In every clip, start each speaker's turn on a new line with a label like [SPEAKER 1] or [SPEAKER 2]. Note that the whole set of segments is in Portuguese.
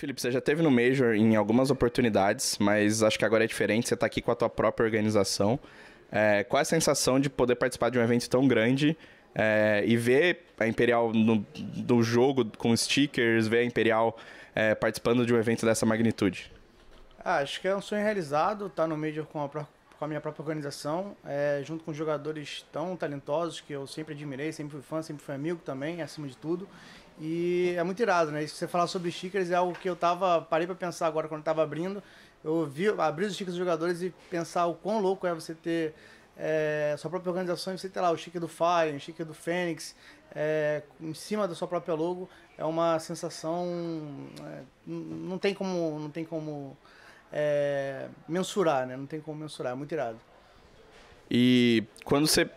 [SPEAKER 1] Felipe, você já teve no Major em algumas oportunidades, mas acho que agora é diferente, você está aqui com a tua própria organização. É, qual é a sensação de poder participar de um evento tão grande é, e ver a Imperial no, do jogo com stickers, ver a Imperial é, participando de um evento dessa magnitude?
[SPEAKER 2] Ah, acho que é um sonho realizado, estar tá no Major com a com a minha própria organização, é, junto com jogadores tão talentosos que eu sempre admirei, sempre fui fã, sempre fui amigo também, acima de tudo. E é muito irado, né? Isso que você falar sobre stickers é algo que eu tava, parei para pensar agora quando tava abrindo. Eu vi, abri os stickers dos jogadores e pensar o quão louco é você ter é, sua própria organização, você ter lá o sticker do Fire, o sticker do Fênix, é, em cima da sua própria logo, é uma sensação, é, não tem como, não tem como é, mensurar, né? Não tem como mensurar, é muito irado.
[SPEAKER 1] E quando você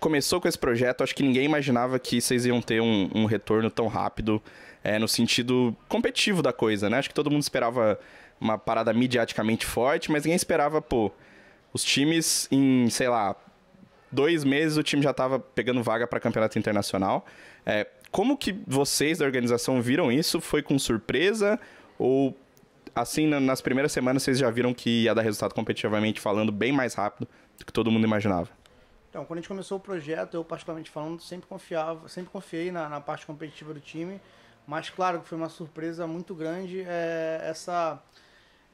[SPEAKER 1] começou com esse projeto, acho que ninguém imaginava que vocês iam ter um, um retorno tão rápido é, no sentido competitivo da coisa, né? Acho que todo mundo esperava uma parada midiaticamente forte, mas ninguém esperava, pô, os times em, sei lá, dois meses o time já estava pegando vaga para campeonato internacional. É, como que vocês da organização viram isso? Foi com surpresa ou assim, nas primeiras semanas, vocês já viram que ia dar resultado competitivamente falando bem mais rápido do que todo mundo imaginava?
[SPEAKER 2] Então, quando a gente começou o projeto, eu particularmente falando, sempre confiava, sempre confiei na, na parte competitiva do time, mas claro que foi uma surpresa muito grande é, essa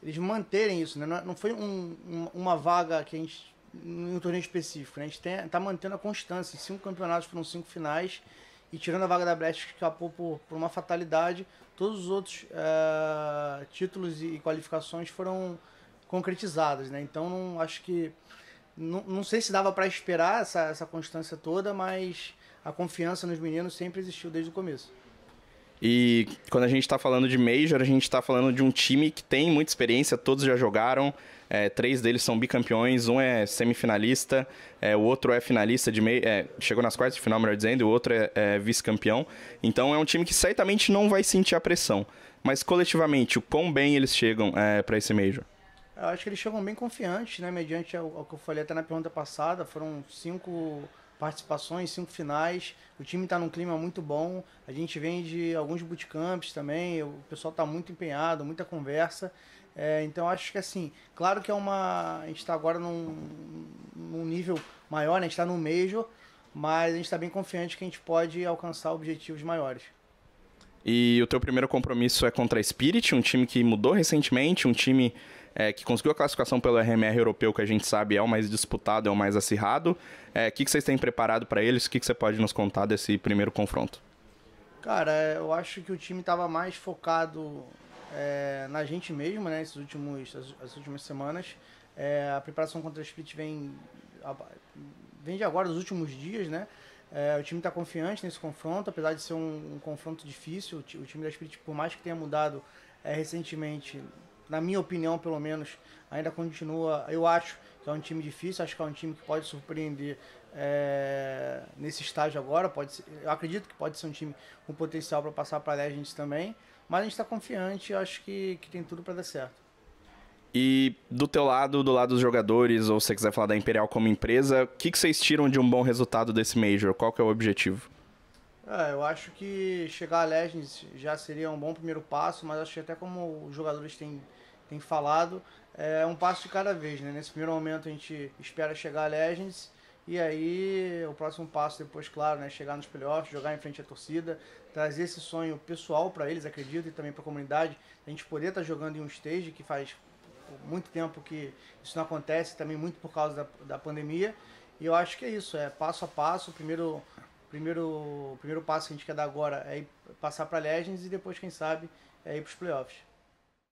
[SPEAKER 2] eles manterem isso, né? Não, foi um, uma vaga que a gente em um torneio específico, né? A gente está mantendo a constância. Cinco campeonatos foram cinco finais e tirando a vaga da Brest, que escapou por, por uma fatalidade, todos os outros é, títulos e qualificações foram concretizadas, né? Então, não, acho que. Não, não sei se dava para esperar essa, essa constância toda, mas a confiança nos meninos sempre existiu desde o começo.
[SPEAKER 1] E quando a gente está falando de Major, a gente está falando de um time que tem muita experiência, todos já jogaram, é, três deles são bicampeões, um é semifinalista, é, o outro é finalista de meio. É, chegou nas quartas de final, melhor dizendo, o outro é, é, vice-campeão. Então é um time que certamente não vai sentir a pressão. Mas coletivamente, o quão bem eles chegam é, para esse Major?
[SPEAKER 2] Eu acho que eles chegam bem confiantes, né? Mediante o que eu falei até na pergunta passada, foram cinco participações, cinco finais. O time está num clima muito bom. A gente vem de alguns bootcamps também. O pessoal está muito empenhado, muita conversa. É, então acho que assim, claro que é uma. A gente está agora num, num, nível maior, né? a gente está no Major, mas a gente está bem confiante que a gente pode alcançar objetivos maiores.
[SPEAKER 1] E o teu primeiro compromisso é contra a Spirit, um time que mudou recentemente, um time é, que conseguiu a classificação pelo RMR europeu, que a gente sabe é o mais disputado, é o mais acirrado. É, o é, que, que vocês têm preparado para eles? O que, que você pode nos contar desse primeiro confronto?
[SPEAKER 2] Cara, é, eu acho que o time estava mais focado é, na gente mesmo, né? Esses últimos, as, as últimas semanas. É, a preparação contra a Spirit vem, vem de agora, dos últimos dias, né? É, o time está confiante nesse confronto, apesar de ser um, um confronto difícil. O, time da Spirit, por mais que tenha mudado é, recentemente, na minha opinião, pelo menos, ainda continua. Eu acho que é um time difícil, acho que é um time que pode surpreender é, nesse estágio agora. Pode ser, eu acredito que pode ser um time com potencial para passar para a gente também. Mas a gente está confiante, acho que, que tem tudo para dar certo.
[SPEAKER 1] E do teu lado, do lado dos jogadores, ou se você quiser falar da Imperial como empresa, o que, que vocês tiram de um bom resultado desse Major? Qual que é o objetivo?
[SPEAKER 2] É, eu acho que chegar a Legends já seria um bom primeiro passo, mas acho que até como os jogadores têm, têm falado, é um passo de cada vez, né? Nesse primeiro momento a gente espera chegar a Legends e aí o próximo passo depois, claro, né, chegar nos playoffs, jogar em frente à torcida, trazer esse sonho pessoal para eles, acredito, e também para a comunidade, a gente poder estar tá jogando em um stage que faz muito tempo que isso não acontece, também muito por causa da, da pandemia. E eu acho que é isso, é passo a passo. O primeiro, primeiro, primeiro passo que a gente quer dar agora é passar para Legends e depois, quem sabe, é ir para os playoffs.